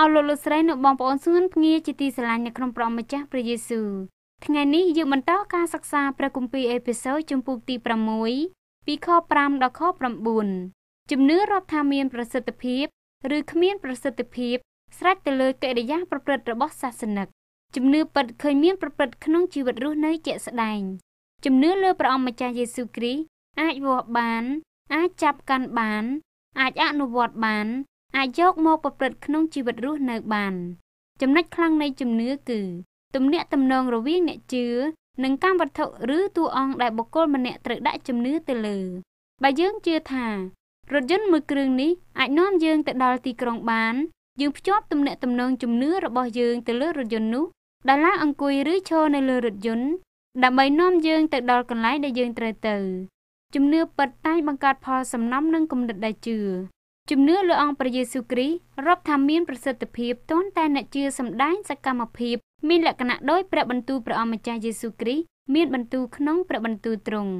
អស់លោកលោកស្រីនិងបងប្អូនស្ងួនភ្ងាជាទីស្រឡាញ់នៅក្នុងព្រះម្ចាស់ព្រះយេស៊ូវថ្ងៃនេះយើងបន្តការសិក្សាព្រះគម្ពីរអេភេសូជំពូកទី6ពីខ5ដល់ខ9ជំនឿរាប់ថាមានប្រសិទ្ធភាពឬគ្មានប្រសិទ្ធភាពស្រេចទៅលើកិរិយាប្រព្រឹត្តរបស់សាសនិកជំនឿពិតឃើញមានប្រព្រឹត្តក្នុងជីវិតរស់នៅជាក់ស្ដែងជំនឿលើព្រះអង្គម្ចាស់យេស៊ូវគ្រីស្ទអាចវាស់បាន អាចចាប់កាន់បានអាចអនុវត្តបានអាចយកមកប្រព្រឹត្តក្នុងជីវិតរស់នៅបាន ចំណុចខ្លាំងនៃជំនឿគឺទំនាក់ទំនងរវាងអ្នកជឿនិងកម្មវត្ថុឬតួអង្គដែលបុគ្គលម្នាក់ត្រូវដាក់ជំនឿទៅលើបើយើងជឿថារថយន្តមួយគ្រឿងនេះអាចនាំយើងទៅដល់ទីក្រុងបានយើងភ្ជាប់ទំនាក់ទំនងជំនឿរបស់យើងទៅលើរថយន្តនោះដែលឡើងអង្គុយឬឈរនៅលើរថយន្តដើម្បីនាំយើងទៅដល់កន្លែងដែលយើងត្រូវទៅជំនឿពិតតែងបង្កើតផលសំណំនិងគំនិតដែលជឿជំនឿលើអង្គព្រះយេស៊ូវគ្រីស្ទរាប់ថាមានប្រសិទ្ធភាពទាន់តែអ្នកជឿសម្ដែងសកម្មភាពមានលក្ខណៈដោយព្រះបន្ទូលព្រះអង្គម្ចាស់យេស៊ូវគ្រីស្ទមានបន្ទូលក្នុងព្រះបន្ទូលទ្រង់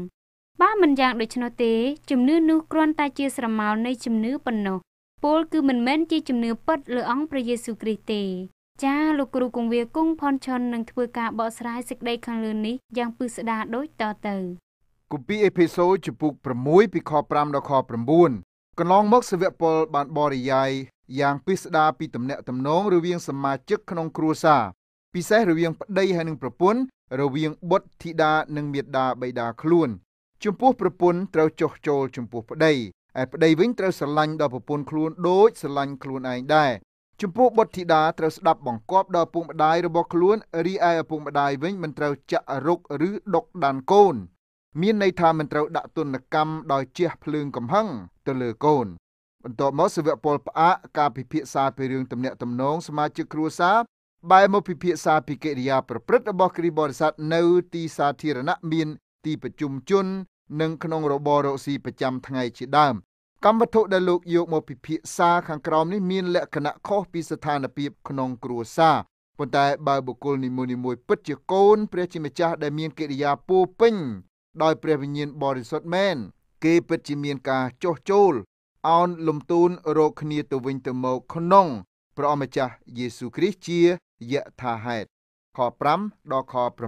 បើមិនយ៉ាងដូច្នោះទេជំនឿនោះគ្រាន់តែជាស្រមោលនៃជំនឿប៉ុណ្ណោះពោលគឺមិនមែនជាជំនឿពិតលើអង្គព្រះយេស៊ូវគ្រីស្ទទេចាលោកគ្រូគង្វាគង់ផនឆុននឹងធ្វើការបកស្រាយសេចក្តីខាងលើនេះយ៉ាងពិស្ដារដូចតទៅគម្ពីរអេភេសូរជំពូក6ពីខ5ដល់ខ9កន្លងមកសាវកពលបានបរិយាយយ៉ាងពិស្ដារពីទំនាក់ទំនងរវាងសមាជិកក្នុងគ្រួសារពិសេសរវាងប្តីហើយនិងប្រពន្ធរវាងបុត្រធីតានិងមាតាបិតាខ្លួន ចំពោះប្រពន្ធត្រូវចុះចូលចំពោះប្តីឯប្តីវិញត្រូវស្រឡាញ់ដល់ប្រពន្ធខ្លួនដូចស្រឡាញ់ខ្លួនឯងដែរចំពោះបុត្រធីតាត្រូវស្ដាប់បង្គាប់ដល់ឪពុកម្ដាយរបស់ខ្លួនរីឯឪពុកម្ដាយវិញមិនត្រូវចាក់រុកឬដុកដានកូនមានន័យថាមិនត្រូវដាក់ទណ្ឌកម្មដោយជះភ្លើងកំហឹងទៅលើកូនបន្ទាប់មកសាវកពលផ្អាកការពិភាក្សាពីរឿងទំនាក់ទំនងសមាជិកគ្រួសារបែរមកពិភាក្សាពីកិរិយាប្រព្រឹត្តរបស់គ្រីស្ទបរិស័ទនៅទីសាធារណៈមាន ទីប្រជុំជននិងក្នុងរបររកស៊ីប្រចាំថ្ងៃជាដើមកម្មវត្ថុដែលលោកយកមកពិភាក្សាខាងក្រោមនេះមាន លក្ខណៈខុសពីស្ថានភាពក្នុងគ្រួសារប៉ុន្តែ បើបុគ្គលនីមួយៗពិតជាកូន ព្រះជាម្ចាស់ដែលមានកិរិយាពោពេញដោយព្រះវិញ្ញាណបរិសុទ្ធមែនគេពិតជាមានការចោះចូលអោនលំទូនរកគ្នាទៅវិញទៅមកក្នុងព្រះអម្ចាស់យេស៊ូគ្រីស្ទជាយថាហេតុខ5ដល់ខ8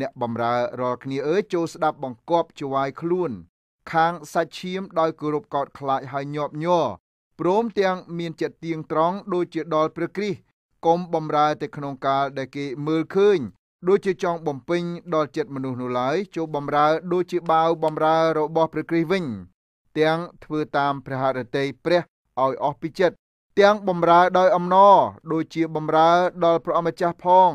អ្នកបំរើរាល់គ្នាអើយចូលស្ដាប់បង្គាប់ជាវាយខ្លួន ខាងសាច់ឈាមដោយគោរពកោតខ្លាចហើយញាប់ញ័រព្រមទាំងមានចិត្តទៀងត្រង់ដូចជាដល់ព្រះគ្រីស្ទកុំបំរើទៅក្នុងកាលដែលគេមើលឃើញដូចជាចង់បំពេញដល់ចិត្តមនុស្សនោះឡើយចូលបំរើដូចជាបាវបំរើរបស់ព្រះគ្រីស្ទវិញ ទាំងធ្វើតាមព្រះハរតីព្រះឲ្យអស់ពីចិត្តទាំងបំរើដោយអំណរដូចជាបំរើដល់ព្រះអម្ចាស់ផង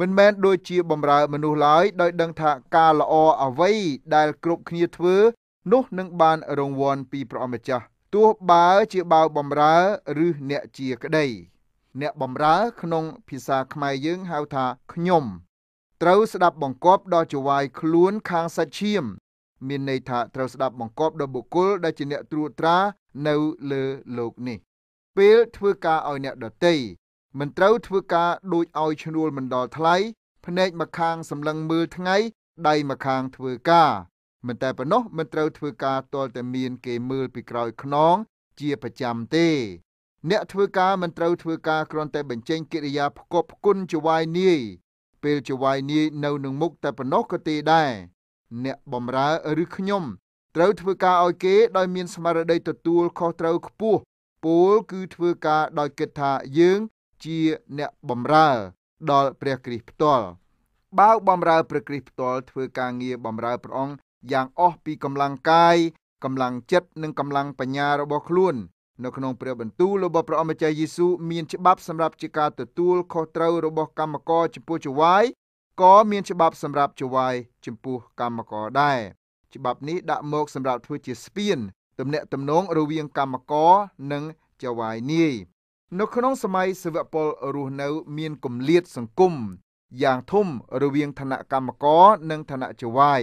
មិនមែនដូចជាបំរើមនុស្សឡើយដោយដឹងថាការល្អអ្វីដែលគ្រប់គ្នាធ្វើ នោះនឹងបានរង្វាន់ពីព្រះអម្ចាស់ទោះបើជាបាវបំរើឬអ្នកជាក្តី អ្នកបំរើក្នុងភាសាខ្មែរយើងហៅថាខ្ញុំត្រូវស្ដាប់បង្គាប់ដល់ចវាយខ្លួនខាងសាច់ឈាមមានន័យថាត្រូវស្ដាប់បង្គាប់ដល់បុគ្គលដែលជាអ្នកត្រួតត្រានៅលើលោកនេះ ពេលធ្វើការឲ្យអ្នកដតីមិនត្រូវធ្វើការដូចឲ្យឈ្នួលមិនដល់ថ្លៃភ្នែកម្ខាងសម្លឹងមើលថ្ងៃដៃម្ខាងធ្វើការ មិនតែប៉ុណ្ណោះមិនត្រូវធ្វើការទាល់តែមាន គេមើលពីក្រោយខ្នង ជាប្រចាំទេ អ្នកធ្វើការមិនត្រូវធ្វើការគ្រាន់តែបញ្ចេញកិរិយាផ្គប់ផ្គុនចវាយនាយពេលជាវាយនាយនៅនឹងមុខតែប៉ុណ្ណោះក៏ទេដែរអ្នកបំរើឬខ្ញុំត្រូវធ្វើការឲ្យគេដោយមានស្មារតីទទួលខុសត្រូវខ្ពស់ពលគឺធ្វើការដោយគិតថាយើងជាអ្នកបំរើដល់ព្រះគ្រីស្ទផ្ទាល់បើបំរើព្រះគ្រីស្ទផ្ទាល់ធ្វើការងារបំរើព្រះអង្គយ៉ាងអស់ពីកម្លាំងកាយកម្លាំងចិត្តនិងកម្លាំងបញ្ញារបស់ខ្លួននៅក្នុងព្រះបន្ទូលរបស់ព្រះអម្ចាស់យេស៊ូមានច្បាប់សម្រាប់ជាការទទួលខុសត្រូវរបស់កម្មករចំពោះចវាយក៏មានច្បាប់សម្រាប់ចវាយចំពោះកម្មករដែរច្បាប់នេះដាក់មកសម្រាប់ធ្វើជាស្ពានទំនាក់ទំនងរវាងកម្មករនិងចវាយនាយនៅក្នុងសម័យសាវពលរស់នៅមានគម្លាតសង្គមយ៉ាងធំរវាងឋានៈកម្មករនិងឋានៈចវាយ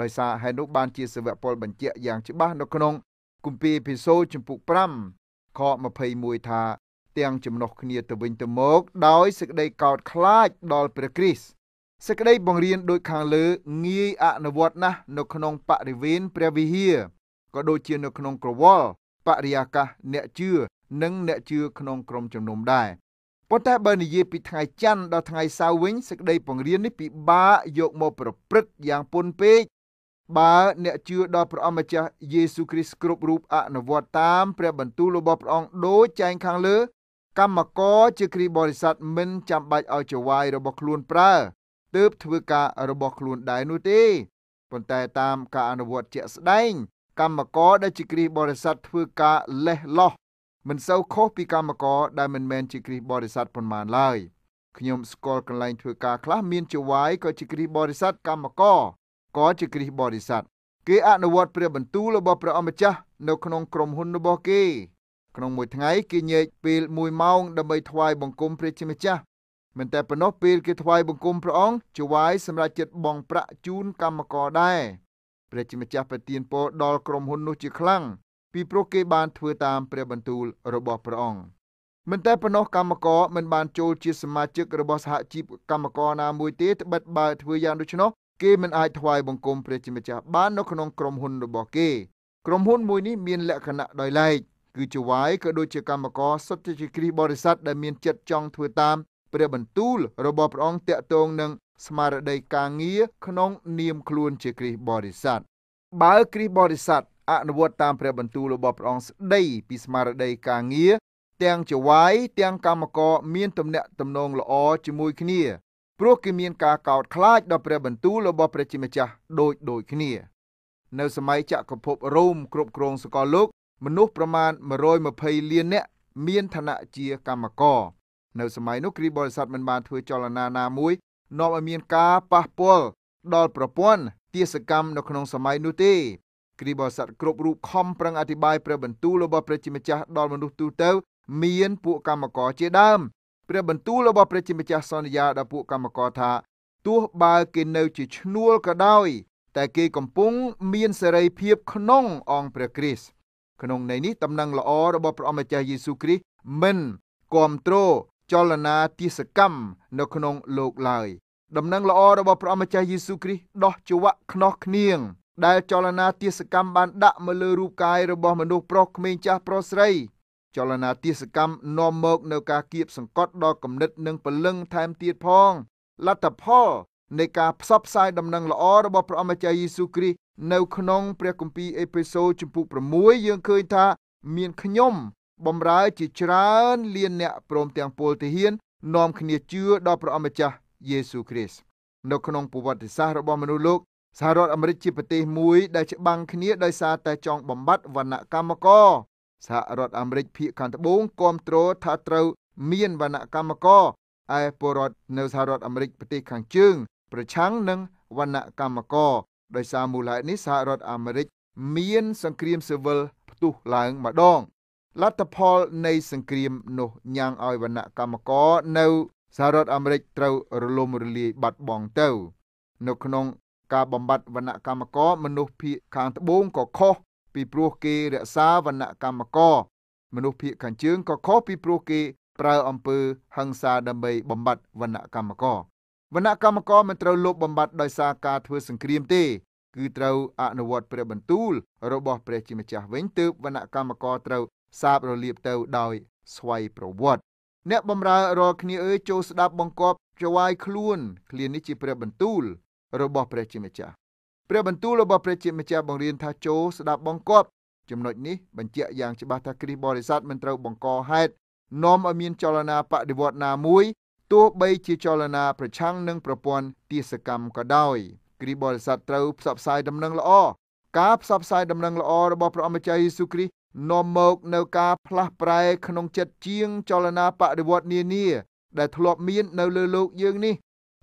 ដោយសារហេតុនោះបានជាសាវពលបញ្ជាក់យ៉ាងច្បាស់នៅក្នុងគម្ពីរភិសូចំពុក5ខ21ថា ទាំងចំណុះគ្នាទៅវិញទៅមក ដោយសេចក្តីកោត ខ្លាចដល់ព្រះគ្រីស្ទសេចក្តីបង្រៀនដូចខាងលើ ងាយអនុវត្តណាស់នៅក្នុងបរិវេណព្រះវិហារក៏ដូចជានៅក្នុងក្រវល់បរិយាកាសអ្នកជឿនិង អ្នកជឿក្នុងក្រុមជំនុំដែរប៉ុន្តែបើនិយាយពីថ្ងៃច័ន្ទដល់ថ្ងៃសៅរ៍វិញសេចក្តីបង្រៀននេះពិបាកយកមកប្រព្រឹត្តយ៉ាងពន់ពេកបើអ្នកជឿដល់ព្រះអង្គម្ចាស់យេស៊ូគ្រីស្ទគ្រប់រូបអនុវត្តតាមព្រះបន្ទូលរបស់ព្រះអង្គដូចចែងខាងលើកម្មករជាគ្រីបរិស័ទមិនចាំបាច់ឲ្យចវាយរបស់ខ្លួនប្រើទើបធ្វើការរបស់ខ្លួនដែរនោះទេប៉ុន្តែតាមការអនុវត្តជាក់ស្ដែង កម្មករដែលជាគ្រីបរិស័ទធ្វើការលេះលោះមិនសូវខុសពីកម្មករ ដែលមិនមែនជាគ្រីបរិស័ទប៉ុន្មានឡើយខ្ញុំស្គាល់កន្លែងធ្វើការខ្លះ មានចវាយក៏ជាគ្រីបរិស័ទកម្មករក៏ជាគ្រីស្ទបរិស័ទគេអនុវត្តព្រះបន្ទូលរបស់ព្រះអម្ចាស់នៅក្នុងក្រុមហ៊ុនរបស់គេក្នុងមួយថ្ងៃគេញែកពេល1ម៉ោងដើម្បីថ្វាយបង្គំព្រះជាម្ចាស់មិនតែប៉ុណ្ណោះពេលគេថ្វាយបង្គំព្រះអង្គជាវាយសម្រាប់ចិត្តបងប្រាក់ជូនកម្មករដែរព្រះជាម្ចាស់ប្រទានពរដល់ក្រុមហ៊ុននោះជាខ្លាំងពីព្រោះគេបានធ្វើតាមព្រះបន្ទូលរបស់ព្រះអង្គមិនតែប៉ុណ្ណោះកម្មករមិនបានចូលជាសមាជិករបស់សហជីពកម្មករណាមួយទេត្បិតបើធ្វើយ៉ាងដូច្នោះគេមិនអាចថ្វាយបង្គំព្រះជាម្ចាស់បាននៅក្នុងក្រុមហ៊ុនរបស់គេក្រុមហ៊ុនមួយនេះមានលក្ខណៈដោយឡែកគឺជាវាយក៏ដូចជាកម្មករសុទ្ធតែជាគ្រីស្ទបរិស័ទដែលមានចិត្តចង់ធ្វើតាម ព្រះបន្ទូលរបស់ព្រះអង្គតាក់ទងនឹងស្មារតីការងារក្នុងនាមខ្លួនជាគ្រីស្ទបរិស័ទបើគ្រីស្ទបរិស័ទអនុវត្តតាមព្រះបន្ទូលរបស់ព្រះអង្គស្ដីពីស្មារតីការងារទាំងជាវាយទាំងកម្មករមានទំនាក់ទំនងល្អជាមួយគ្នាព្រោះគេមានការកោតខ្លាចដល់ព្រះបន្ទូលរបស់ព្រះជាម្ចាស់ដូចដូចគ្នា នៅសម័យចក្រភពរ៉ូមគ្រប់គ្រងសកលលោក មនុស្សប្រមាណ120លាននាក់មានឋានៈជាកម្មករនៅសម័យនោះគ្រីបរិស័ទមិនបានធ្វើចលនាណាមួយនាំឲ្យមានការប៉ះពាល់ដល់ប្រព័ន្ធទាសកម្មនៅក្នុងសម័យនោះទេគ្រីបរិស័ទគ្រប់រូបខំប្រឹងអធិប្បាយព្រះបន្ទូលរបស់ព្រះជាម្ចាស់ដល់មនុស្សទូទៅមានពួកកម្មករជាដើមព្រះបន្ទូលរបស់ព្រះជាម្ចាស់សន្យាដល់ពួកកម្មករថាទោះបើគេនៅជាឈ្នួលក៏ដោយតែគេកំពុងមានសេរីភាពក្នុងអង្គព្រះគ្រីស្ទក្នុងន័យនេះតំណែងល្អរបស់ព្រះអម្ចាស់យេស៊ូគ្រីស្ទមិនគ្រប់គ្រងចលនាទាសកម្មនៅក្នុងលោកឡើយដំណឹងល្អរបស់ព្រះអម្ចាស់យេស៊ូគ្រីស្ទដោះជវៈខ្នោះគ្នៀងដែលចលនាទាសកម្មបានដាក់មកលើរូបកាយរបស់មនុស្សប្រុសក្មេងចាស់ប្រុសស្រីចលនាទាសកម្មនាំមកនៅការគៀបសង្កត់ដល់គំនិតនិងពលឹងថែមទៀតផងលទ្ធផលនៃការផ្សព្វផ្សាយដំណឹងល្អរបស់ព្រះអម្ចាស់យេស៊ូគ្រីស្ទនៅក្នុងព្រះគម្ពីរអេផេសូជំពូក6យើងឃើញថា មានខ្ញុំបំរើជាច្រើនលានអ្នកព្រមទាំងពលទាហាននាំគ្នាជឿដល់ព្រះអម្ចាស់យេស៊ូគ្រីស្ទនៅក្នុងប្រវត្តិសាស្ត្ររបស់មនុស្សលោកសហរដ្ឋអាមេរិកជាប្រទេសមួយដែលច្បាំងគ្នាដោយសារតែចង់បំបត្តិវណ្ណៈកម្មករសហរដ្ឋអាមេរិកភាគខាងត្បូងគាំទ្រថាត្រូវមានវណ្ណកម្មករឯពលរដ្ឋនៅសហរដ្ឋអាមេរិកប្រទេសខាងជើងប្រឆាំងនឹងវណ្ណកម្មករដោយសារមូលហេតុនេះសហរដ្ឋអាមេរិកមានសង្គ្រាមស៊ីវិលផ្ទុះឡើងម្ដងលទ្ធផលនៃសង្គ្រាមនោះញ៉ាំងឲ្យវណ្ណកម្មករនៅសហរដ្ឋអាមេរិកត្រូវរលំរលាយបាត់បង់ទៅ នៅក្នុងការបំបត្តិវណ្ណកម្មករមនុស្សភាគខាងត្បូងក៏ខុសពីព្រោះគេរក្សាវណ្ណកម្មករ មនុស្សភៀកខាងជើងក៏ខុសពីព្រោះគេប្រើអំពើហិង្សាដើម្បីបំបត្តិវណ្ណកម្មករវណ្ណកម្មករមិនត្រូវលុបបំបត្តិដោយសារការធ្វើសង្គ្រាមទេ គឺត្រូវអនុវត្តព្រះបន្ទូលរបស់ព្រះជាម្ចាស់វិញទើបវណ្ណកម្មករត្រូវសាបរលាបទៅដោយស្វ័យប្រវត្តិអ្នកបំរើរាល់គ្នាអើយចូលស្ដាប់បង្គាប់ជាវាយខ្លួនឃ្លានេះជាព្រះបន្ទូលរបស់ព្រះជាម្ចាស់ព្រះបន្ទូលរបស់ព្រះជាម្ចាស់បង្រៀនថាចូលស្ដាប់បងគាត់ចំណុចនេះបញ្ជាក់យ៉ាងច្បាស់ថាគ្រីស្ទបរិស័ទមិនត្រូវបង្កហេតុនាំឲ្យមានចលនាបដិវត្តណាមួយទោះបីជាចលនាប្រឆាំងនឹងប្រព័ន្ធទាសកម្មក៏ដោយ គ្រីស្ទបរិស័ទត្រូវផ្សព្វផ្សាយដំណឹងល្អការផ្សព្វផ្សាយដំណឹងល្អរបស់ព្រះអម្ចាស់យេស៊ូគ្រីស្ទនាំមកនៅការផ្លាស់ប្រែក្នុងចិត្តជាងចលនាបដិវត្តនានាដែលធ្លាប់មាននៅលើโลกយើងនេះ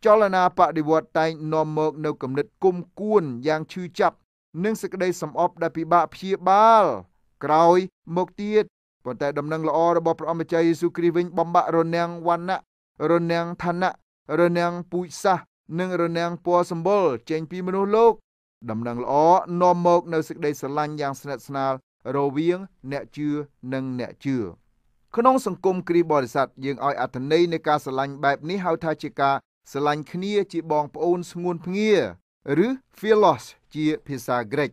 ចលនាបដិវត្តតែងនាំមកនៅគំនិតគុំគួនយ៉ាងឈឺចាប់ និងសេចក្តីសំអប់ដែលពិបាកព្យាបាល ក្រោយមកទៀតប៉ុន្តែដំណឹងល្អរបស់ព្រះអម្ចាស់យេស៊ូវគ្រីស្ទវិញបំបាក់រនាំងវណ្ណៈរនាំងឋានៈរនាំងពូជសាសន៍និងរនាំងពណ៌សម្បុរចេញពីមនុស្សលោក ដំណឹងល្អនាំមកនៅសេចក្តីស្រឡាញ់យ៉ាងស្និទ្ធស្នាលរវាងអ្នកជឿនិងអ្នកជឿក្នុងសង្គមគ្រីបរិស័ទយើងឲ្យអត្ថន័យនៃការស្រឡាញ់បែបនេះហៅថាជាការស្រឡាញ់គ្នាជាបងប្អូន ស្ងួនភ្ងាឬ philos ជា ភាសាក្រិក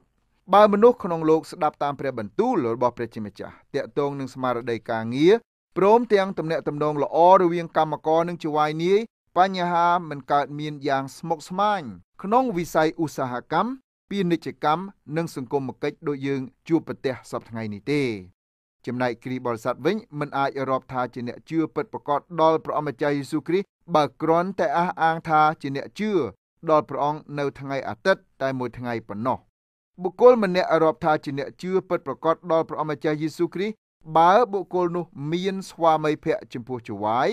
បើមនុស្សក្នុងលោកស្ដាប់តាមព្រះបន្ទូលរបស់ព្រះជាម្ចាស់តាក់ទងនឹងស្មារតីការងារព្រមទាំងទំនាក់ទំនងល្អរវាងកម្មករនិងជាវាយនាយបញ្ហាមិនកើតមានយ៉ាងស្មុគស្មាញក្នុងវិស័យឧស្សាហកម្មពាណិជ្ជកម្មនិងសង្គមគិច្ចដូចយើងជួបប្រទះសពថ្ងៃនេះទេចំណែកគ្រីបរិស័ទវិញមិនអាចរាប់ថាជាអ្នកជឿពិតប្រកបដល់ព្រះអម្ចាស់យេស៊ូវគ្រីស្ទបើគ្រាន់តែអះអាងថាជាអ្នកជឿដល់ព្រះអង្គនៅថ្ងៃអាទិត្យតែមួយថ្ងៃប៉ុណ្ណោះបុគ្គលម្នាក់រាប់ថាជាអ្នកជឿពិតប្រាកដដល់ព្រះអង្គម្ចាស់យេស៊ូវគ្រីស្ទបើបុគ្គលនោះមានស្វាមីភក្តិចំពោះចវាយ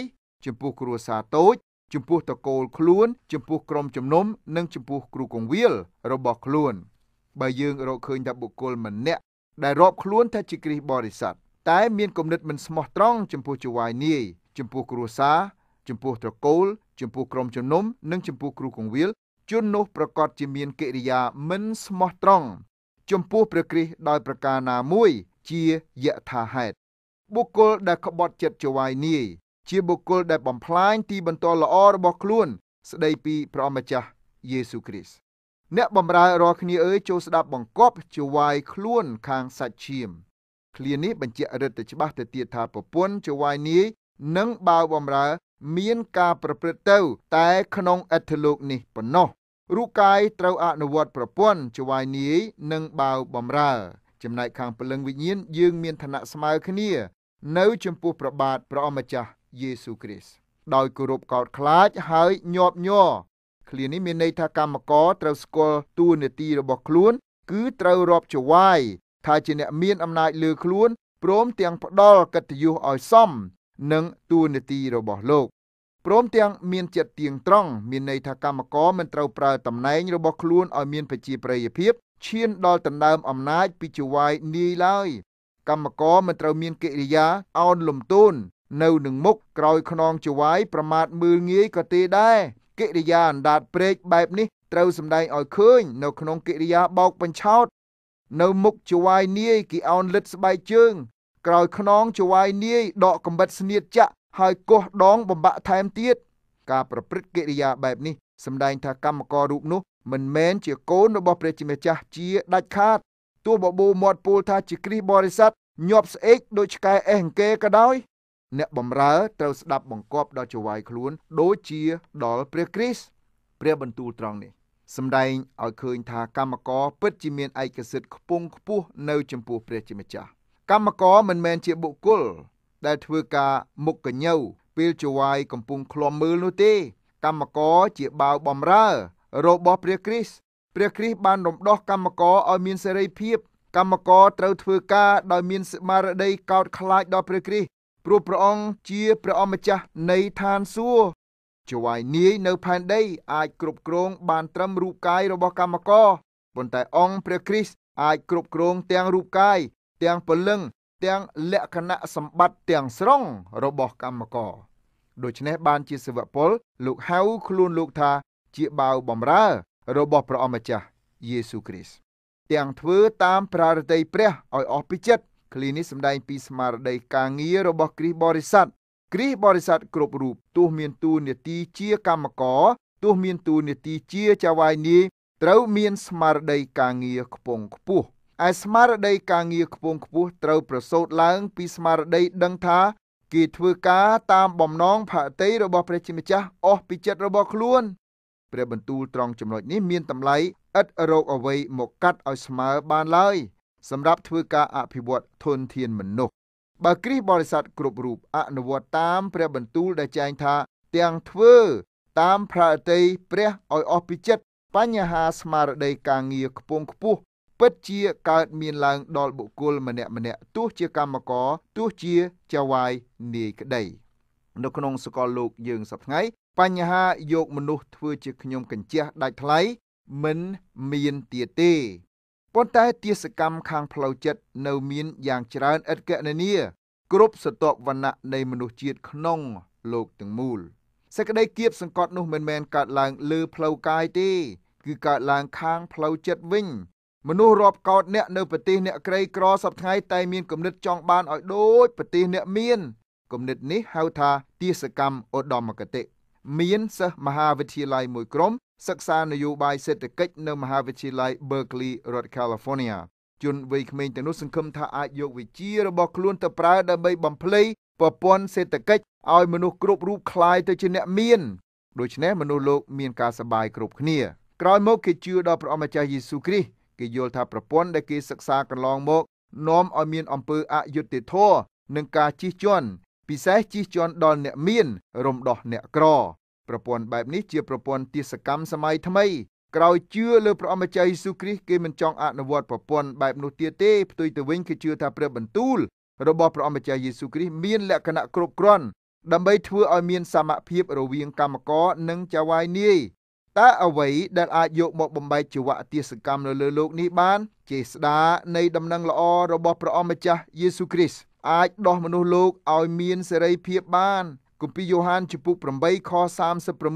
ចំពោះគ្រួសារតូច ចំពោះតកូលខ្លួន ចំពោះក្រុមជំនុំនិងចំពោះគ្រូកងវិលរបស់ខ្លួនបើយើងរកឃើញថាបុគ្គលម្នាក់ដែលរាប់ខ្លួនថាជាគ្រីស្ទបរិស័ទតែមានគំនិតមិនស្មោះត្រង់ចំពោះចវាយនាយចំពោះគ្រួសារចំពោះត្រកូល ចំពោះក្រុមជំនុំនិង ចំពោះគ្រូកងវិលជននោះប្រកាសជាមានកិរិយាមិនស្មោះត្រង់ចំពោះព្រះគ្រីស្ទដោយប្រការណាមួយជាយថាហេតុបុគ្គលដែលក្បត់ចិត្តចវាយនាយជា បុគ្គលដែលបំផ្លាញទីបន្ទាល់ល្អរបស់ខ្លួន ស្ដីពីព្រះម្ចាស់យេស៊ូគ្រីស្ទអ្នកបម្រើរាល់គ្នាអើយចូលស្ដាប់បង្គាប់ចវាយខ្លួនខាងសាច់ឈាមឃ្លានេះបញ្ជាក់រឹតតែច្បាស់ទៅទៀតថាប្រពន្ធចវាយនាយនឹងបាវបំរើមានការប្រព្រឹត្តទៅតែក្នុងអត្ថលោកនេះប៉ុណ្ណោះរូបកាយត្រូវអនុវត្តប្រព័ន្ធចវាយនាយនិងបាវបំរើចំណែកខាងពលឹងវិញ្ញាណយើងមានឋានៈស្មើគ្នានៅចំពោះប្របាទព្រះអម្ចាស់យេស៊ូគ្រីស្ទដោយគោរពកោតខ្លាចហើយញាប់ញ័រឃ្លានេះមានន័យថាកម្មករត្រូវស្គាល់តួនាទីរបស់ខ្លួនគឺត្រូវរាប់ចវាយថាជាអ្នកមានអំណាចលើខ្លួនព្រមទាំងផ្ដល់កិត្តិយសឲ្យសមនិងតួនាទីរបស់លោកព្រមទាំងមានចិត្តទៀងត្រង់មានន័យថាកម្មករមិនត្រូវប្រើ តំណែងរបស់ខ្លួនឲ្យមានប្រជាប្រិយភាពឈានដល់ដណ្ដើមអំណាចពីជាវាយនាយឡើយ កម្មករមិនត្រូវមានកិរិយាអោនលំទោននៅនឹងមុខក្រោយខ្នងជាវាយប្រមាថមើលងាយក៏ទេដែរកិរិយាអណ្ដាតព្រែកបែបនេះត្រូវសម្ដែងឲ្យឃើញនៅក្នុងកិរិយា បោកបញ្ឆោតនៅមុខជាវាយនាយគេអោនលិតស្បែកជើងក្រោយខ្នងចវាយនាយដកកំបិតស្នៀតចាក់ហើយកោះដងបំបាក់ថែមទៀតការប្រព្រឹត្តកិរិយាបែបនេះសម្ដែងថាកម្មកររូបនោះមិនមែនជាកូនរបស់ព្រះជាម្ចាស់ជាដាច់ខាតទោះបបូរមាត់ពោលថាជាគ្រីស្ទបរិស័ទញាប់ស្អេកដោយឆ្កែអេះអង្គេក៏ដោយអ្នកបំរើត្រូវស្ដាប់បង្គាប់ដល់ចវាយខ្លួនដូចជាដល់ព្រះគ្រីស្ទព្រះបន្ទូលត្រង់នេះសម្ដែងឲ្យឃើញថាកម្មករពិតជាមានឯកសិទ្ធិខ្ពង់ខ្ពស់នៅចំពោះព្រះជាម្ចាស់កម្មករមិនមែនជាបុគ្គល ដែលធ្វើការមុខកញូវពេលជាវាយកំពុងឃ្លាំមើលនោះទេកម្មករជាបាវបំរើ របស់ព្រះគ្រីស្ទព្រះគ្រីស្ទបានរំដោះកម្មករឲ្យមានសេរីភាពកម្មករត្រូវធ្វើការដោយមានស្មារតីកោត ខ្លាចដល់ព្រះគ្រីស្ទព្រោះព្រះអង្គជាព្រះអម្ចាស់នៃឋានសួគ៌ជាវាយនាយនៅផែនដី អាចគ្រប់គ្រង បានត្រឹមរូបកាយរបស់កម្មករប៉ុន្តែអង្គព្រះគ្រីស្ទអាចគ្រប់គ្រងទាំងរូបកាយទាំងពលឹងទាំង លក្ខណៈសម្បត្តិទាំងស្រុងរបស់កម្មករដូច្នេះបានជាសិវពលលោកហៅខ្លួនលោកថាជាបាវបំរើ របស់ព្រះអម្ចាស់យេស៊ូគ្រីស្ទទាំងធ្វើតាមប្រារតីព្រះឲ្យអស់ពីចិត្តឃ្លានេះសម្ដែងពីស្មារតីការងាររបស់គ្រីស្ទបរិស័ទគ្រីស្ទបរិស័ទគ្រប់រូបទោះមានតួនាទីជាកម្មករទោះមានតួនាទីជាចៅហ្វាយនីត្រូវមានស្មារតីការងារខ្ពង់ខ្ពស់ឯស្មារតីការងារខ្ពងខ្ពស់ត្រូវប្រសូតឡើងពីស្មារតីដឹងថាគេធ្វើការតាមបំណងផាតីរបស់ព្រះជាម្ចាស់អស់ពីចិត្តរបស់ខ្លួន ព្រះបន្ទូលត្រង់ចំណុចនេះមានតម្លៃឥតរោគអ្វីមកកាត់ឲ្យស្មើបានឡើយសម្រាប់ធ្វើការអភិវឌ្ឍធនធានមនុស្សបើគ្រីស្ទបរិស័ទគ្រប់រូបអនុវត្តតាមព្រះបន្ទូលដែលចែងថាទាំងធ្វើតាមព្រះអតីព្រះឲ្យអស់ពីចិត្តបញ្ហាស្មារតីការងារខ្ពងខ្ពស់ពិតជាកើតមានឡើងដល់បុគ្គលម្នាក់ម្នាក់ទោះជាកម្មករទោះជាចាវាយនាយក្តីនៅក្នុងសកលលោកយើងសប្ងៃ បញ្ហាយកមនុស្សធ្វើជាខ្ញុំកញ្ជះដាច់ថ្លៃមិនមានទៀតទេប៉ុន្តែទាសកម្មខាងផ្លូវចិត្តនៅមានយ៉ាងច្រើនឥតកណនីគ្រប់ស្រទាប់វណ្ណៈនៃមនុស្សជាតិក្នុងលោកទាំងមូលសេចក្តីគៀបសង្កត់នោះមិនមែនកើតឡើងលើផ្លូវកាយទេគឺកើតឡើងខាងផ្លូវចិត្តវិញមនុស្សរាប់កោតអ្នកនៅប្រទេសអ្នកក្រីក្រសពថ្ងៃតែមានគំនិតចង់បានឲ្យដូចប្រទេសអ្នកមានគំនិតនេះហៅថាទាសកម្មឧត្តមកតិមានសិស្សមហាវិទ្យាល័យមួយក្រុមសិក្សានយោបាយសេដ្ឋកិច្ចនៅមហាវិទ្យាល័យ Berkeley រដ្ឋ California ជនវ័យក្មេងទាំងនោះសង្ឃឹមថាអាចយកវិជ្ជារបស់ខ្លួនទៅប្រើដើម្បីបំភ្លៃប្រព័ន្ធសេដ្ឋកិច្ចឲ្យមនុស្សគ្រប់រូបคลายទៅជាអ្នកមានដូច្នេះមនុស្សលោកមានការសប្បាយគ្រប់គ្នាក្រោយមកគេជឿដល់ព្រះអម្ចាស់យេស៊ូវគ្រីស្ទគេយល់ថាប្រព័ន្ធដែលគេសិក្សាកន្លងមកនាំឲ្យមានអំពើអយុត្តិធម៌និងការជិះជាន់ពិសេសជិះជាន់ដល់អ្នកមានរំដោះអ្នកក្រប្រព័ន្ធបែបនេះជាប្រព័ន្ធទាសកម្មសម័យថ្មីក្រោយជឿលើព្រះអម្ចាស់យេស៊ូគ្រីស្ទគេមិនចង់អនុវត្តប្រព័ន្ធបែបនោះទៀតទេផ្ទុយទៅវិញគេជឿថា ព្រះបន្ទូល របស់ព្រះអម្ចាស់យេស៊ូគ្រីស្ទមានលក្ខណៈគ្រប់គ្រាន់ដើម្បីធ្វើឲ្យមានសមភាពរវាង កម្មករ និងចៅហ្វាយនាយតើអ្វីដែលអាចយកមកបំបែកជីវៈទាសកម្មនៅលើលោកនេះបានជាស្ដានៃដំណឹងល្អរបស់ព្រះអម្ចាស់យេស៊ូគ្រីស្ទអាចដោះមនុស្សលោកឲ្យមានសេរីភាពបានគម្ពីរយ៉ូហានជំពូក8ខ36ព្រះ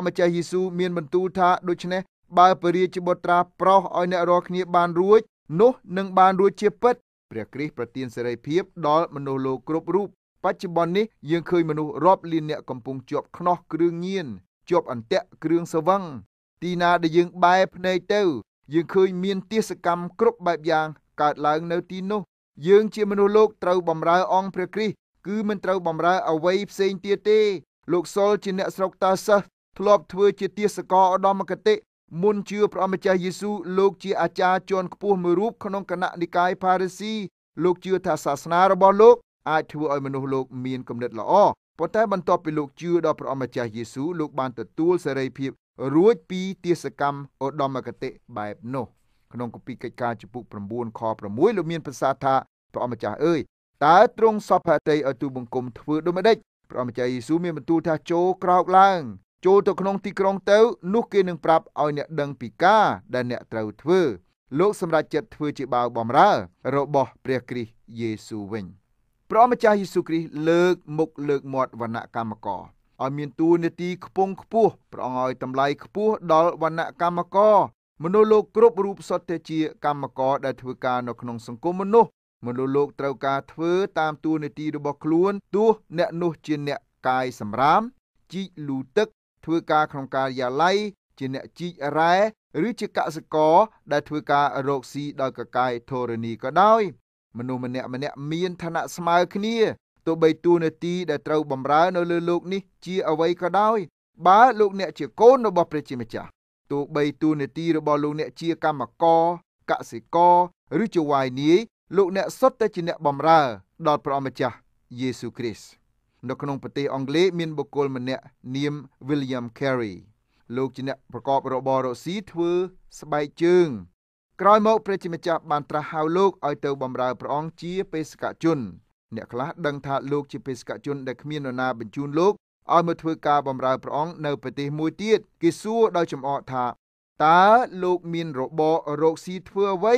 អម្ចាស់យេស៊ូមានបន្ទូលថាដូច្នេះបើពរាជបុត្រាប្រោសឲ្យអ្នករាល់គ្នាបានរួច នោះនឹងបានរួចជាពិតព្រះគ្រីស្ទប្រទានសេរីភាពដល់មនុស្សលោកគ្រប់រូបបច្ចុប្បន្ននេះយើងឃើញមនុស្សរាប់លានអ្នកកំពុងជាប់ខ្នោះគ្រឿងញៀនជាប់អន្ទាក់គ្រឿងសវឹងទីណាដែលយើងបែរភ្នែកទៅយើងឃើញមានទាសកម្មគ្រប់បែបយ៉ាងកើតឡើង នៅ ទីនោះ យើង ជាមនុស្សលោកត្រូវបម្រើអង្គព្រះគ្រីស្ទគឺមិនត្រូវបម្រើអ្វីផ្សេងទៀតទេលោកសុលជាអ្នកស្រុកតាសិសធ្លាប់ធ្វើជាទាសករឧត្តមគតិមុនជឿព្រះអម្ចាស់យេស៊ូលោកជាអាចារ្យជាន់ខ្ពស់មួយរូបក្នុងគណៈនិកាយផារីស៊ីលោកជឿថាសាសនារបស់លោក អាចធ្វើឲ្យមនុស្សលោក មានគំនិតល្អប៉ុន្តែបន្ទាប់ពីលោកជឿដល់ព្រះអម្ចាស់យេស៊ូលោកបានទទួលសេរីភាពរួចពីទាសកម្មឧត្តមគតិបែបនោះក្នុងគម្ពីរកិច្ចការចំពុក9ខ6លោកមានប្រសាសន៍ថាព្រះអម្ចាស់អើយតើទ្រង់សពហតីឲ្យទូបង្គំធ្វើដូចម្តេចព្រះអម្ចាស់យេស៊ូមានបន្ទូលថាចូលក្រោកឡើងចូលទៅក្នុងទីក្រុងទៅនោះគេនឹងប្រាប់ឲ្យអ្នកដឹងពីការដែលអ្នកត្រូវធ្វើលោកសម្រេចចិត្តធ្វើជាបាវបំរើរបស់ព្រះគ្រីស្ទយេស៊ូវិញព្រះម្ចាស់យេស៊ូគ្រីស្ទលើកមុខលើកមាត់វណ្ណៈកម្មករឲ្យមានទួនាទីខ្ពង់ខ្ពស់ព្រះអង្គឲ្យតម្លៃខ្ពស់ដល់វណ្ណៈកម្មករមនុស្សលោកគ្រប់រូបសុទ្ធតែជាកម្មករដែលធ្វើការនៅក្នុងសង្គមមនុស្សមនុស្សលោកត្រូវការធ្វើតាមទួនាទីរបស់ខ្លួនទោះអ្នកនោះជាអ្នកកាយសម្រាមជីកលូទឹកធ្វើការក្នុងការិយាល័យជាអ្នកជីករ៉ែឬជាកសិករដែលធ្វើការរកស៊ីដោយកកាយធរណីក៏ដោយមនុស្សម្នាក់ម្នាក់មានឋានៈស្មើគ្នាទោះបីទូនាទីដែលត្រូវបម្រើនៅលើលោកនេះជាអ្វីក៏ដោយបើលោកអ្នកជាកូនរបស់ព្រះជាម្ចាស់ទោះបីទូនាទីរបស់លោកអ្នកជាកម្មករកសិករឬជាវាយនាយលោកអ្នកសុទ្ធតែជាអ្នកបម្រើដល់ព្រះអម្ចាស់យេស៊ូគ្រីស្ទនៅក្នុងប្រទេសអង់គ្លេសមានបុគ្គលម្នាក់នាម William Carey លោកជាអ្នកប្រកបរបររកស៊ីធ្វើស្បែកជើងក្រោយមកព្រះជាម្ចាស់បានត្រាស់ហៅលោកឲ្យទៅបម្រើព្រះអង្គជាបេសកជនអ្នកខ្លះដឹងថាលោកជាបេសកជនដែលគ្មាននរណាបញ្ជូនលោកឲ្យមកធ្វើការបម្រើព្រះអង្គនៅប្រទេសមួយទៀតគេសួរដោយចំអកថាតើលោកមានរបររកស៊ីធ្វើអ្វី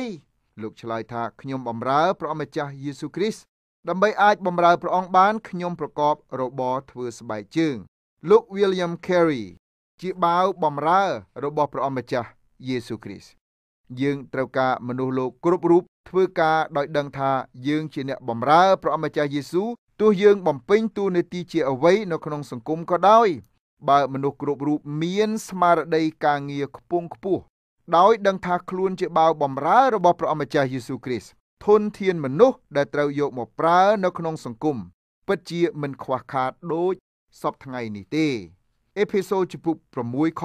លោកឆ្លើយថាខ្ញុំបម្រើព្រះម្ចាស់យេស៊ូគ្រីស្ទដើម្បីអាចបម្រើព្រះអង្គបានខ្ញុំប្រកបរបរធ្វើស្បែកជើងលោក William Carey ជាបាវបម្រើរបស់ព្រះអង្គម្ចាស់យេស៊ូគ្រីស្ទយើងត្រូវការមនុស្សលោកគ្រប់រូបធ្វើការដោយដឹងថាយើងជាអ្នកបម្រើព្រះម្ចាស់យេស៊ូវទោះយើងបំពេញតួនាទីជាអ្វីនៅក្នុងសង្គមក៏ដោយបើមនុស្សគ្រប់រូបមានស្មារតីការងារខ្ពង់ខ្ពស់ដោយដឹងថាខ្លួនជាបាវបំរើរបស់ព្រះម្ចាស់យេស៊ូវគ្រីស្ទធនធានមនុស្សដែលត្រូវយកមកប្រើនៅក្នុងសង្គមពិតជាមិនខ្វះខាតដូចសពថ្ងៃនេះទេអេពីសូតជំពូក6ខ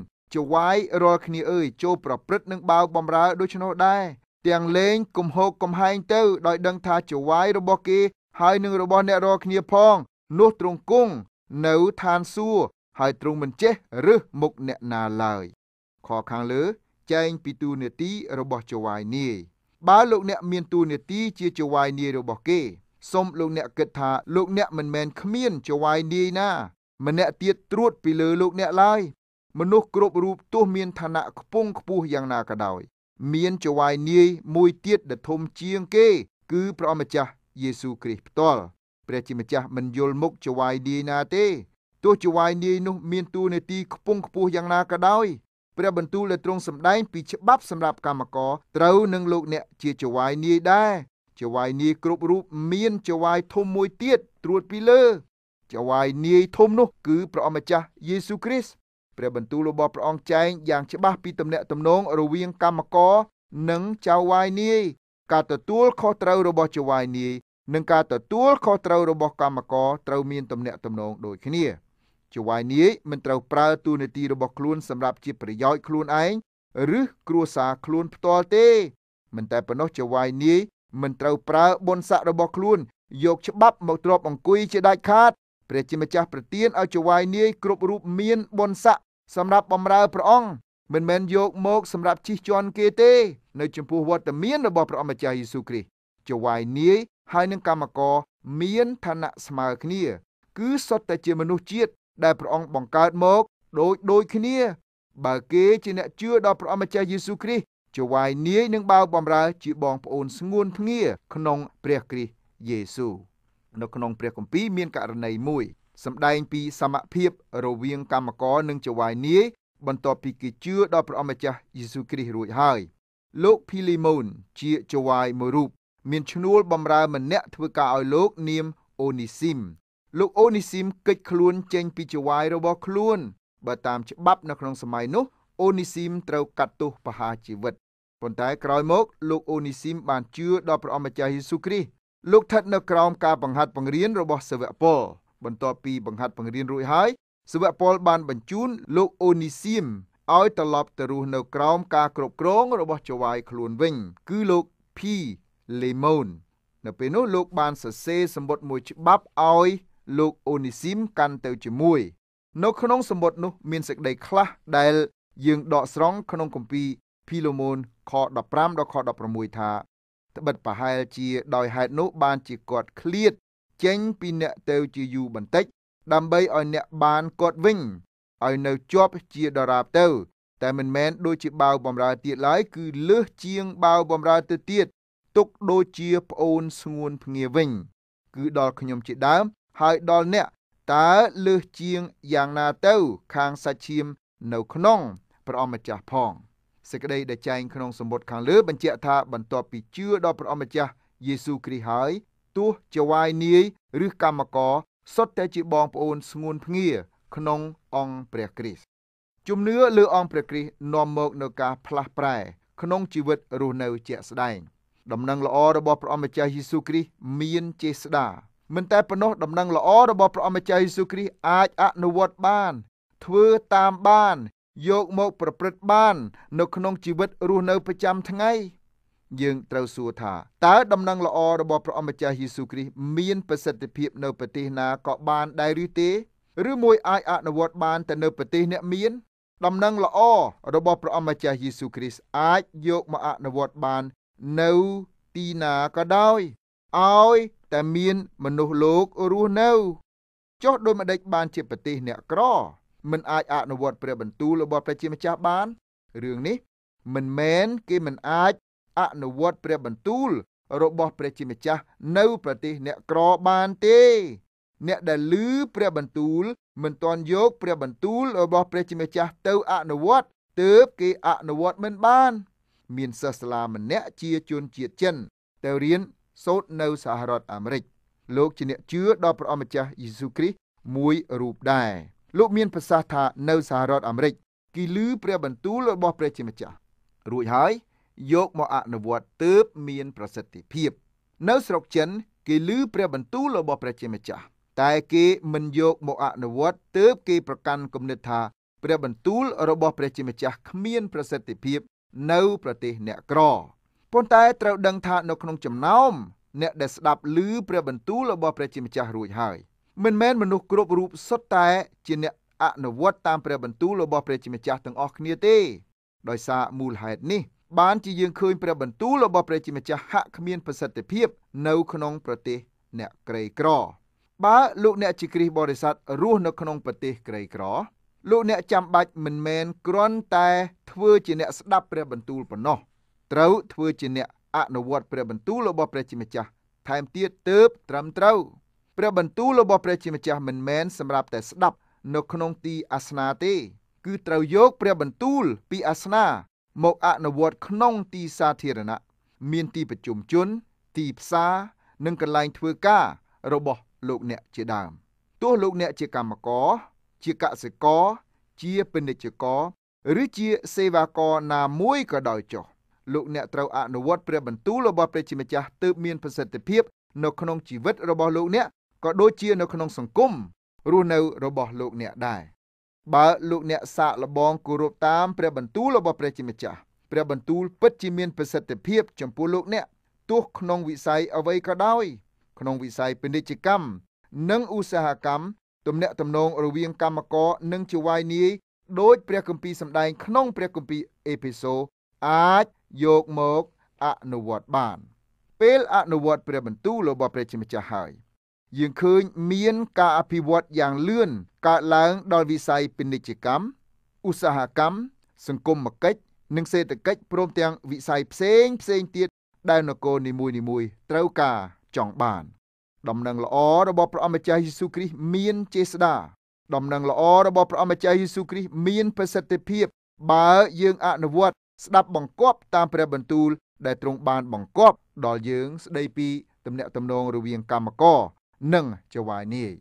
9ចវាយរាល់គ្នាអើយចូលប្រព្រឹត្តនឹងបាវបំរើដូច្នោះដែរទាំងលេងគំហោកកំហែងទៅដោយដឹងថាចវាយរបស់គេ ហើយនឹងរបស់អ្នករាល់គ្នាផង នោះទ្រង់គង់នៅឋានសួគ៌ហើយទ្រង់មិនចេះរើសមុខអ្នកណាឡើយ ខខាងលើចែងពីទូនាទីរបស់ចវាយនាយបើលោកអ្នកមានទូនាទីជាចវាយនាយរបស់គេសូមលោកអ្នកគិតថាលោកអ្នកមិនមែនគ្មានចវាយនាយណាម្នាក់ទៀតត្រួតពីលើលោកអ្នកឡើយមនុស្សគ្រប់រូបទោះ មានឋានៈខ្ពង់ខ្ពស់យ៉ាងណាក៏ដោយ មានចវាយនាយមួយទៀតដែលធំជាងគេ គឺព្រះអម្ចាស់យេស៊ូគ្រីស្ទផ្ទាល់ព្រះជាម្ចាស់មិនយល់មុខចវាយនាយណាទេទោះចវាយនាយនោះមានតួនាទីខ្ពង់ខ្ពស់យ៉ាងណាក៏ដោយព្រះបន្ទូលដែលទ្រង់សម្ដែងពីច្បាប់សម្រាប់កម្មករត្រូវនឹងលោកអ្នក ជាចវាយនាយដែរចវាយនាយគ្រប់រូបមានចវាយធំមួយទៀតត្រួតពីលើចវាយនាយធំនោះគឺព្រះអម្ចាស់យេស៊ូគ្រីស្ទព្រះបន្ទូលរបស់ព្រះអង្គចែងយ៉ាងច្បាស់ពីទំនាក់ទំនងរវាង កម្មករនិងចៅវាយនាយការទទួលខុសត្រូវរបស់ចៅវាយនាយនិងការទទួលខុសត្រូវរបស់កម្មករត្រូវមានទំនាក់ទំនងដូចគ្នាចៅវាយនាយមិនត្រូវប្រើទូនាទីរបស់ខ្លួនសម្រាប់ជាប្រយោជន៍ខ្លួនឯងឬគ្រួសារខ្លួនផ្ទាល់ទេ មិនតែប៉ុណ្ណោះចៅវាយនាយមិនត្រូវប្រើបុណ្យស័ក្តិរបស់ខ្លួន យក ច្បាប់មកទ្របអង្គុយជាដាច់ខាតព្រះជាម្ចាស់ប្រទានឲ្យចៅវាយនាយគ្រប់រូបមានបុណ្យស័ក្តិសម្រាប់បំរើព្រះអង្គមិនមែនយកមក សម្រាប់ជិះជាន់គេទេនៅចំពោះវត្តមានរបស់ព្រះអង្គម្ចាស់យេស៊ូវគ្រីស្ទចវាយនាយហើយនឹងកម្មករមានឋានៈស្មើគ្នា គឺសុទ្ធតែជាមនុស្សជាតិដែលព្រះអង្គបង្កើតមកដូចដូចគ្នា បើគេជាអ្នកជឿដល់ព្រះអង្គម្ចាស់យេស៊ូវគ្រីស្ទចវាយនាយនឹងបើបំរើ ជាបងប្អូន ស្ងួនភ្ងាក្នុងព្រះគ្រីស្ទយេស៊ូវនៅក្នុងព្រះគម្ពីរមានករណីមួយសម្ដែងពីសមភាពរវាង កម្មករ និងចវាយនាយបន្ទាប់ពីគេជឿដល់ព្រះអម្ចាស់យេស៊ូវគ្រីស្ទរួចហើយលោកភីលីម៉ូនជាចវាយមួយរូបមានឈ្នួលបំរើម្នាក់ធ្វើការឲ្យលោកនាមអូនីស៊ីមលោកអូនីស៊ីមកិច្ចខ្លួនចេញពីចវាយរបស់ខ្លួន បើតាមច្បាប់នៅក្នុងសម័យនោះ អូនីស៊ីមត្រូវ កាត់ទោសប្រហារជីវិតប៉ុន្តែក្រោយមក លោកអូនីស៊ីមបានជឿដល់ព្រះអម្ចាស់យេស៊ូវគ្រីស្ទលោកស្ថិតនៅក្រោមការបង្ហាត់បង្រៀនរបស់សាវកពលបន្ទាប់ពីបង្ហាត់បង្រៀនរួចហើយសិវពលបានបញ្ជូនលោកអូនីសៀមឲ្យត្រឡប់ទៅរស់នៅក្រោម ការគ្រប់គ្រងរបស់ចៅហ្វាយខ្លួនវិញគឺលោក P Lemon នៅពេលនោះលោកបានសរសេរសម្បត្តិមួយច្បាប់ឲ្យលោកអូនីស៊ីមកាន់ទៅជាមួយ នៅក្នុងសម្បត្តិនោះ មានសេចក្តីខ្លះដែល យើង ដកស្រង់ក្នុងគម្ពីរភីឡូម៉ូនខ15ដល់ខ16ថាត្បិតប្រហែល ជា ដោយហេតុនោះបានជាគាត់ឃ្លាតចេញពីអ្នកទៅជាយូរបន្តិចដើម្បីឲ្យអ្នកបានគាត់វិញឲ្យនៅជាប់ជាដរាបទៅ តែមិនមែនដូចជាបាវបំរើទៀតឡើយគឺលើសជាងបាវបំរើទៅទៀតទុកដូចជាប្អូនស្ងួនភ្ងាវិញគឺដល់ខ្ញុំជាដើម ហើយដល់អ្នកតើលើសជាងយ៉ាងណាទៅ ខាងសាច់ឈាមនៅក្នុងព្រះអម្ចាស់ផងសេចក្តីដែលចែងក្នុងសម្បត្តិខាងលើ បញ្ជាក់ថាបន្ទាប់ពីជឿដល់ព្រះអម្ចាស់យេស៊ូវគ្រីស្ទហើយទោះជាវាយនាយឬកម្មករសុទ្ធតែជាបងប្អូន ស្ងួន ភ្ងា ក្នុងអង្គព្រះគ្រីស្ទជំនឿលើអង្គព្រះគ្រីស្ទនាំមកនូវការផ្លាស់ប្រែក្នុងជីវិតរស់នៅជាក់ស្ដែង ដំណឹងល្អរបស់ព្រះអម្ចាស់យេស៊ូវគ្រីស្ទមានចេស្តាមិនតែប៉ុណ្ណោះដំណឹងល្អរបស់ព្រះអម្ចាស់យេស៊ូវគ្រីស្ទអាចអនុវត្តបាន ធ្វើតាមបាន យកមកប្រព្រឹត្តបាន នៅក្នុងជីវិតរស់នៅប្រចាំថ្ងៃយើងត្រូវសួរថាតើដំណឹងល្អរបស់ព្រះអម្ចាស់យេស៊ូគ្រីស្ទមានប្រសិទ្ធភាពនៅប្រទេសណាក៏បានដែរឬទេឬមួយអាចអនុវត្តបានទៅនៅប្រទេសអ្នកមាន ដំណឹងល្អរបស់ព្រះអម្ចាស់យេស៊ូគ្រីស្ទអាចយកមកអនុវត្តបាននៅទីណាក៏ដោយឲ្យតែមានមនុស្សលោករស់នៅចុះដោយម្ដេចបានជាប្រទេស អ្នកក្រ មិនអាចអនុវត្តព្រះបន្ទូលរបស់ព្រះជាម្ចាស់បានរឿងនេះ មិនមែនគេមិនអាចអនុវត្តព្រះបន្ទូលរបស់ព្រះជាម្ចាស់នៅប្រទេសអ្នកក្របានទេ អ្នកដែលឮព្រះបន្ទូលមិនទាន់យកព្រះបន្ទូលរបស់ព្រះជាម្ចាស់ទៅអនុវត្តទើបគេអនុវត្តមិនបាន មានសិស្សសាលាម្នាក់ជាជនជាតិចិនទៅរៀនសូត្រនៅសហរដ្ឋអាមេរិកលោកជាអ្នកជឿដល់ព្រះអម្ចាស់យេស៊ូគ្រីស្ទមួយរូបដែរលោកមានប្រសាសន៍ថានៅសហរដ្ឋអាមេរិកគេឮព្រះបន្ទូលរបស់ព្រះជាម្ចាស់រួចហើយយកមកអនុវត្តទើបមានប្រសិទ្ធភាព នៅស្រុកចិនគេឮព្រះបន្ទូលរបស់ព្រះជាម្ចាស់តែគេមិនយកមកអនុវត្តទើបគេប្រកាន់គំនិតថាព្រះបន្ទូលរបស់ព្រះជាម្ចាស់គ្មានប្រសិទ្ធភាពនៅប្រទេសអ្នកក្រប៉ុន្តែត្រូវដឹងថានៅក្នុងចំណោមអ្នកដែលស្ដាប់ឮព្រះបន្ទូលរបស់ព្រះជាម្ចាស់រួចហើយ មិនមែនមនុស្សគ្រប់រូបសុទ្ធតែជាអ្នកអនុវត្តតាមព្រះបន្ទូលរបស់ព្រះជាម្ចាស់ទាំងអស់គ្នាទេដោយសារមូលហេតុនេះបានជាយើងឃើញព្រះបន្ទូលរបស់ព្រះជាម្ចាស់ហាក់គ្មានប្រសិទ្ធភាពនៅក្នុងប្រទេសអ្នកក្រីក្របើលោកអ្នកជាគ្រីស្ទបរិស័ទរស់នៅក្នុងប្រទេសក្រីក្រលោកអ្នកចាំបាច់មិនមែនគ្រាន់តែធ្វើជាអ្នកស្ដាប់ព្រះបន្ទូលប៉ុណ្ណោះត្រូវធ្វើជាអ្នកអនុវត្តព្រះបន្ទូលរបស់ព្រះជាម្ចាស់ថែមទៀតទើបត្រឹមត្រូវព្រះបន្ទូលរបស់ព្រះជាម្ចាស់មិនមែនសម្រាប់តែស្ដាប់នៅក្នុងទីអាសនាទេគឺត្រូវយកព្រះបន្ទូលពីអាសនាមកអនុវត្តក្នុងទីសាធារណៈមានទីប្រជុំជនទីផ្សារនិងកន្លែងធ្វើការរបស់លោកអ្នកជាដើមទោះលោកអ្នកជាកម្មករជាកសិករជាពាណិជ្ជករឬជាសេវាករណាមួយក៏ដោយចុះលោកអ្នកត្រូវអនុវត្តព្រះបន្ទូលរបស់ព្រះជាម្ចាស់ទើបមានប្រសិទ្ធភាពនៅក្នុងជីវិតរបស់លោកអ្នកក៏ដូចជា នៅក្នុងសង្គមរស់នៅរបស់លោកអ្នកដែរបើលោកអ្នកសាកល្បងគោរពតាមព្រះបន្ទូលរបស់ព្រះជាម្ចាស់ព្រះ បន្ទូលពិតជាមានប្រសិទ្ធភាពចំពោះលោកអ្នកទោះក្នុងវិស័យអ្វីក៏ដោយក្នុងវិស័យពាណិជ្ជកម្មនិងឧស្សាហកម្មទំនាក់ទំនងរវាងកម្មករនិងជាវាយនាយដោយព្រះគម្ពីរសម្ដែងក្នុងព្រះគម្ពីរអេភេសូអាចយកមកអនុវត្តបាន ពេលអនុវត្តព្រះបន្ទូលរបស់ព្រះជាម្ចាស់ហើយយើងឃើញមាន ការអភិវឌ្ឍយ៉ាងលឿនកើតឡើងដល់វិស័យពាណិជ្ជកម្មឧស្សាហកម្មសង្គមកិច្ចនិងសេដ្ឋកិច្ចព្រមទាំង វិស័យផ្សេងផ្សេងទៀតដែលនគរនីមួយនីមួយត្រូវការចង់បាន ដំណឹងល្អរបស់ព្រះអម្ចាស់យេស៊ូវគ្រីស្ទមានចេស្តា ដំណឹងល្អរបស់ព្រះអម្ចាស់យេស៊ូវគ្រីស្ទមានប្រសិទ្ធភាពបើយើងអនុវត្តស្ដាប់បង្គាប់តាមព្រះបន្ទូល ដែលទ្រង់បានបង្គាប់ដល់យើងស្ដីពីទំនាក់ទំនងរវាងកម្មករ nâng à, cho vài ni